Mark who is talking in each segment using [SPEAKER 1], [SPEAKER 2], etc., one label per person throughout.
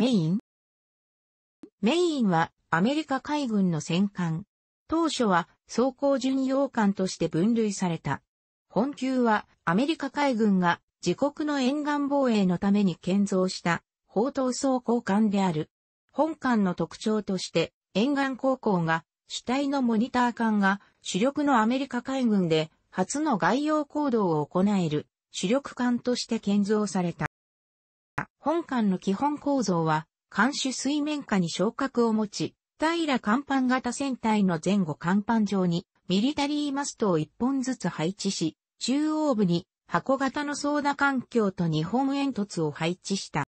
[SPEAKER 1] メインメインはアメリカ海軍の戦艦。当初は装甲巡洋艦として分類された。本級はアメリカ海軍が自国の沿岸防衛のために建造した砲塔装甲艦である。本艦の特徴として沿岸高校が主体のモニター艦が主力のアメリカ海軍で初の外洋行動を行える主力艦として建造された。本館の基本構造は、艦首水面下に昇格を持ち、平甲板型船体の前後甲板上に、ミリタリーマストを一本ずつ配置し、中央部に箱型の操舵環境と日本煙突を配置した。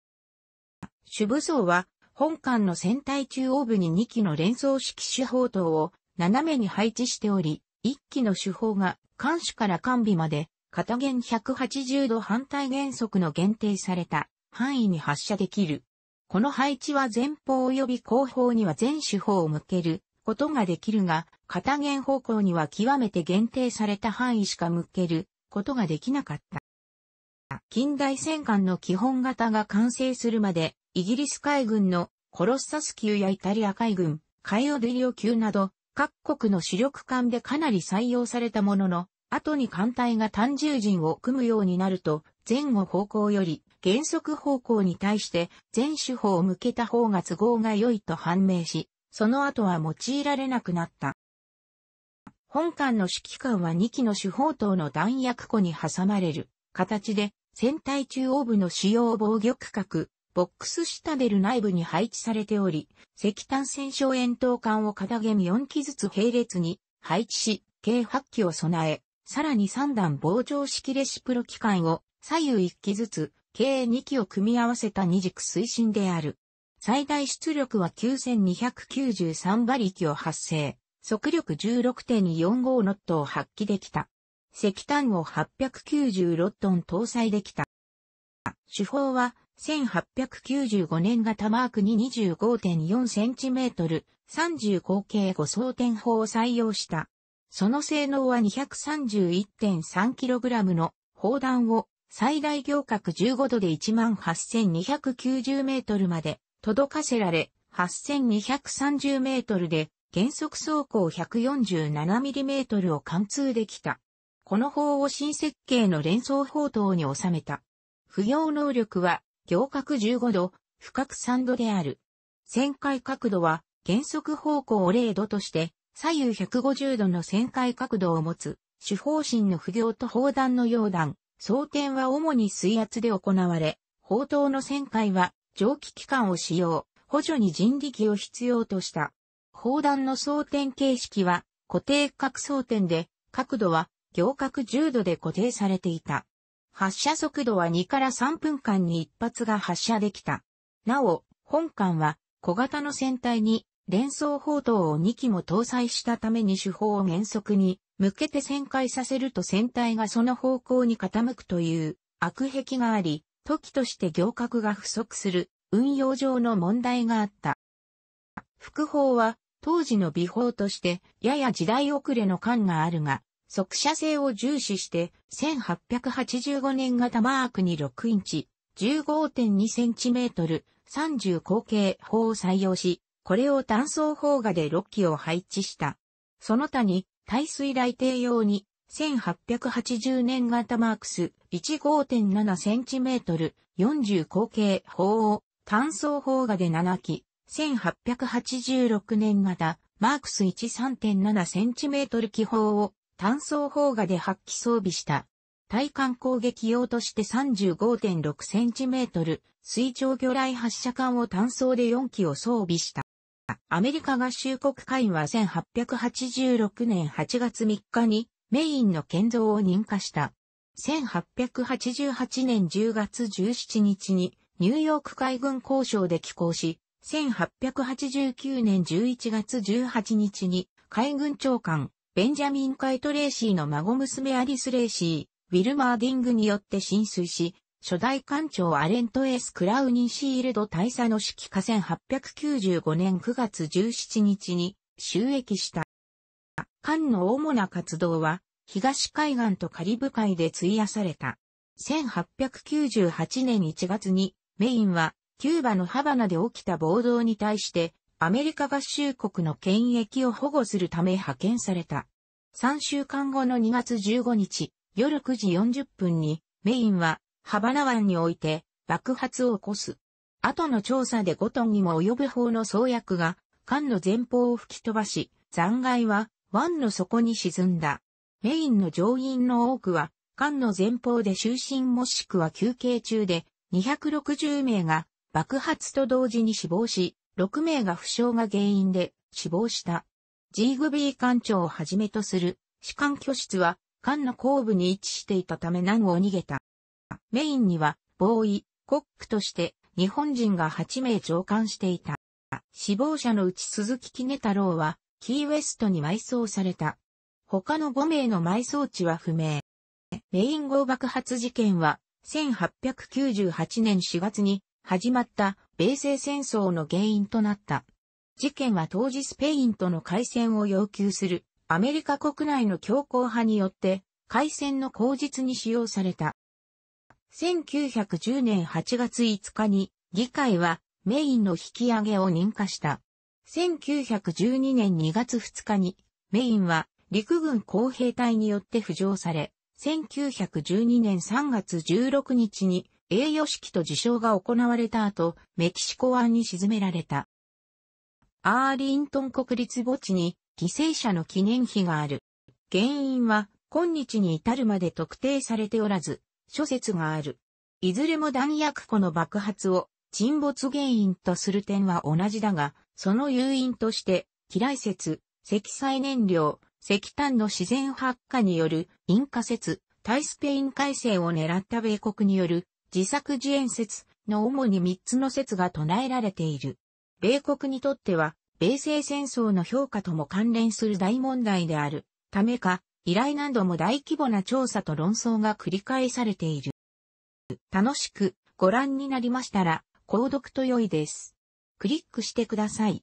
[SPEAKER 1] 主部装は、本館の船体中央部に2機の連装式手砲塔を斜めに配置しており、1機の手砲が艦首から艦尾まで、片弦180度反対原則の限定された範囲に発射できる。この配置は前方及び後方には全手法を向けることができるが、片弦方向には極めて限定された範囲しか向けることができなかった。近代戦艦の基本型が完成するまで、イギリス海軍のコロッサス級やイタリア海軍、カイオデリオ級など、各国の主力艦でかなり採用されたものの、後に艦隊が単重陣を組むようになると、前後方向より原則方向に対して全手法を向けた方が都合が良いと判明し、その後は用いられなくなった。本館の指揮官は2機の手法等の弾薬庫に挟まれる形で、船体中央部の主要防御区画、ボックス下ベル内部に配置されており、石炭戦勝円筒管を片弦4機ずつ並列に配置し、計8機を備え、さらに3段膨張式レシプロ機関を左右1機ずつ計2機を組み合わせた二軸推進である。最大出力は9293馬力を発生、速力16.45ノットを発揮できた。石炭を896トン搭載できた。手法は1895年型マークに25.4センチメートル、35径5層填砲を採用した。その性能は2 3 1 3ラムの砲弾を最大行角15度で18,290メートルまで届かせられ、8,230メートルで原則走行147ミリメートルを貫通できた。この砲を新設計の連想砲塔に収めた。不要能力は行角15度、深く3度である。旋回角度は原則方向0度として左右150度の旋回角度を持つ、主方針の不要と砲弾の溶弾、装填は主に水圧で行われ、砲塔の旋回は蒸気機関を使用、補助に人力を必要とした。砲弾の装填形式は固定角装填で、角度は行角10度で固定されていた。発射速度は2から3分間に1発が発射できた。なお、本艦は小型の船体に連想砲塔を2機も搭載したために手法を原則に向けて旋回させると船体がその方向に傾くという悪癖があり、時として行革が不足する運用上の問題があった。副砲は当時の美法としてやや時代遅れの感があるが、速射性を重視して1885年型マークに6インチ、15.2センチメートル、30口径砲を採用し、これを単装砲画で6機を配置した。その他に、耐水雷艇用に、1880年型マークス1 5.7センチメートル40口径砲を単装砲画で7機、1886年型マークス1 3.7センチメートル機砲を単装砲画で8機装備した。対艦攻撃用として35.6センチメートル水上魚雷発射管を単装で4機を装備した。アメリカ合衆国会は1886年8月3日にメインの建造を認可した。1888年10月17日にニューヨーク海軍交渉で寄港し、1889年11月18日に海軍長官ベンジャミン・カイト・レーシーの孫娘アリス・レーシー、ウィルマーディングによって浸水し、初代艦長アレント・エース・クラウニー・シールド大佐の指揮下1895年9月17日に収益した。艦の主な活動は、東海岸とカリブ海で費やされた。1898年1月に、メインは、キューバのハバナで起きた暴動に対して、アメリカ合衆国の権益を保護するため派遣された。3週間後の2月15日、夜9時40分に、メインは、ハバナ湾において爆発を起こす。後の調査で5トンにも及ぶ砲の創薬が艦の前方を吹き飛ばし、残骸は湾の底に沈んだ。メインの乗員の多くは艦の前方で就寝もしくは休憩中で260名が爆発と同時に死亡し、6名が負傷が原因で死亡した。ジーグビー艦長をはじめとする士官居室は艦の後部に位置していたため難を逃げた。メインには、ボーイ、コックとして、日本人が8名上官していた。死亡者のうち鈴木杵太郎は、キーウェストに埋葬された。他の5名の埋葬地は不明。メイン号爆発事件は、1898年4月に始まった米西戦争の原因となった。事件は当時スペインとの海戦を要求するアメリカ国内の強硬派によって海戦の口実に使用された。1910年8月5日に議会はメインの引き上げを認可した。1912年2月2日にメインは陸軍工兵隊によって浮上され、1912年3月16日に栄誉式と受賞が行われた後、メキシコ湾に沈められた。アーリントン国立墓地に犠牲者の記念碑がある。原因は今日に至るまで特定されておらず、諸説がある。いずれも弾薬庫の爆発を沈没原因とする点は同じだが、その誘因として、機雷説、積載燃料、石炭の自然発火による引火説、対スペイン改正を狙った米国による自作自演説の主に3つの説が唱えられている。米国にとっては、米西戦争の評価とも関連する大問題である。ためか、以来何度も大規模な調査と論争が繰り返されている。楽しくご覧になりましたら、購読と良いです。クリックしてください。